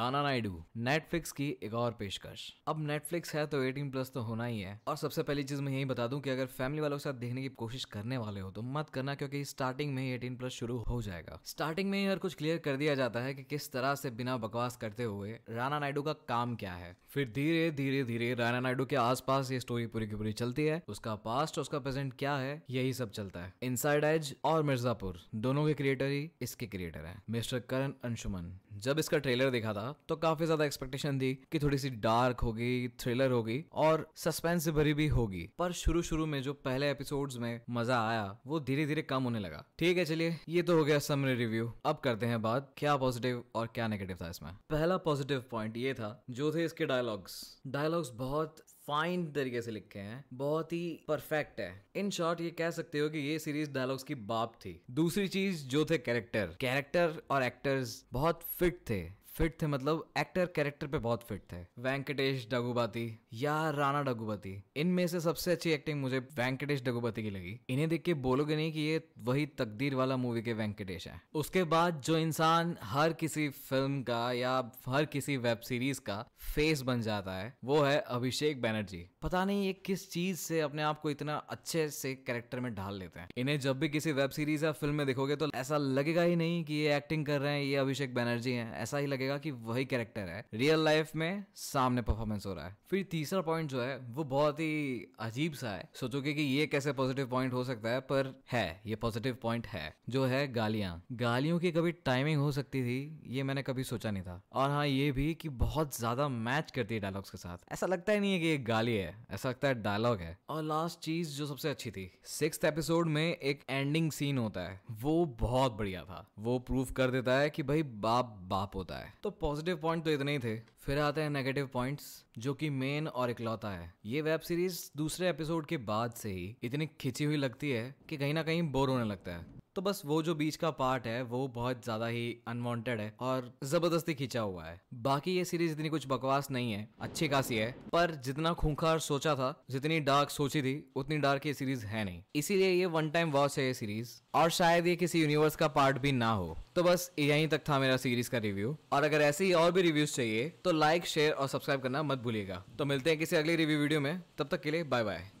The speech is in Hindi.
राना नायडू नेटफ्लिक्स की एक और पेशकश अब नेटफ्लिक्स है तो 18 प्लस तो होना ही है और सबसे पहली चीज मैं यही बता दूं कि अगर फैमिली वालों के साथ देखने की कोशिश करने वाले हो तो मत करना क्योंकि स्टार्टिंग में ही 18 प्लस शुरू हो जाएगा स्टार्टिंग में ही हर कुछ क्लियर कर दिया जाता है कि किस तरह से बिना बकवास करते हुए राना नायडू का काम क्या है फिर धीरे धीरे धीरे राना नायडू के आसपास ये स्टोरी पूरी की पूरी चलती है उसका पास्ट उसका प्रेजेंट क्या है यही सब चलता है इनसाइड एज और मिर्जापुर दोनों के क्रिएटर ही इसके क्रिएटर है मिस्टर करण अंशुमन जब इसका ट्रेलर देखा था तो काफी ज्यादा एक्सपेक्टेशन थी कि थोड़ी सी डार्क होगी थ्रिलर होगी और सस्पेंस भरी भी होगी पर शुरू शुरू में जो पहले एपिसोड्स में मजा आया वो धीरे धीरे कम होने लगा ठीक है चलिए ये तो हो गया समरी रिव्यू अब करते हैं बात क्या पॉजिटिव और क्या नेगेटिव था इसमें पहला पॉजिटिव पॉइंट ये था जो थे इसके डायलॉग्स डायलॉग्स बहुत फाइन तरीके से लिखे हैं बहुत ही परफेक्ट है इन शॉर्ट ये कह सकते हो कि ये सीरीज डायलॉग्स की बाप थी दूसरी चीज जो थे कैरेक्टर कैरेक्टर और एक्टर्स बहुत फिट थे फिट थे मतलब एक्टर कैरेक्टर पे बहुत फिट थे वेंकटेश डगुबाती या राणा डगुबाती इनमें से सबसे अच्छी एक्टिंग मुझे वेंकटेश डगुबाती की लगी इन्हें देख के बोलोगे नहीं कि ये वही तकदीर वाला मूवी के वेंकटेश है उसके बाद जो इंसान हर किसी फिल्म का या हर किसी वेब सीरीज का फेस बन जाता है वो है अभिषेक बैनर्जी पता नहीं ये किस चीज से अपने आप को इतना अच्छे से कैरेक्टर में ढाल लेते हैं इन्हें जब भी किसी वेब सीरीज या फिल्म में देखोगे तो ऐसा लगेगा ही नहीं कि ये एक्टिंग कर रहे हैं ये अभिषेक बैनर्जी है ऐसा ही लगेगा कि वही कैरेक्टर है रियल लाइफ में सामने परफॉर्मेंस हो रहा है फिर तीसरा पॉइंट जो है वो बहुत ही अजीब सा है सोचोगे कि ये कैसे पॉजिटिव पॉइंट हो सकता है पर है ये पॉजिटिव पॉइंट है जो है गालियां गालियों की कभी टाइमिंग हो सकती थी ये मैंने कभी सोचा नहीं था और हाँ ये भी कि बहुत ज्यादा मैच करती है डायलॉग्स के साथ ऐसा लगता ही नहीं है कि ये गाली है ऐसा लगता है डायलॉग है और लास्ट चीज जो सबसे अच्छी थी सिक्स एपिसोड में एक एंडिंग सीन होता है वो बहुत बढ़िया था वो प्रूव कर देता है कि भाई बाप बाप होता है है तो पॉजिटिव पॉइंट तो इतने ही थे फिर आते हैं नेगेटिव पॉइंट्स जो कि मेन और इकलौता है ये वेब सीरीज दूसरे एपिसोड के बाद से ही इतनी खिंची हुई लगती है कि कहीं ना कहीं बोर होने लगता है तो बस वो जो बीच का पार्ट है वो बहुत ज्यादा ही अनवांटेड है और जबरदस्ती खींचा हुआ है बाकी ये सीरीज इतनी कुछ बकवास नहीं है अच्छी खासी है पर जितना खूंखार सोचा था जितनी डार्क सोची थी उतनी डार्क ये सीरीज है नहीं इसीलिए ये वन टाइम वॉच है ये सीरीज और शायद ये किसी यूनिवर्स का पार्ट भी ना हो तो बस यहीं तक था मेरा सीरीज का रिव्यू और अगर ऐसे ही और भी रिव्यूज चाहिए तो लाइक शेयर और सब्सक्राइब करना मत भूलिएगा तो मिलते हैं किसी अगले रिव्यू वीडियो में तब तक के लिए बाय बाय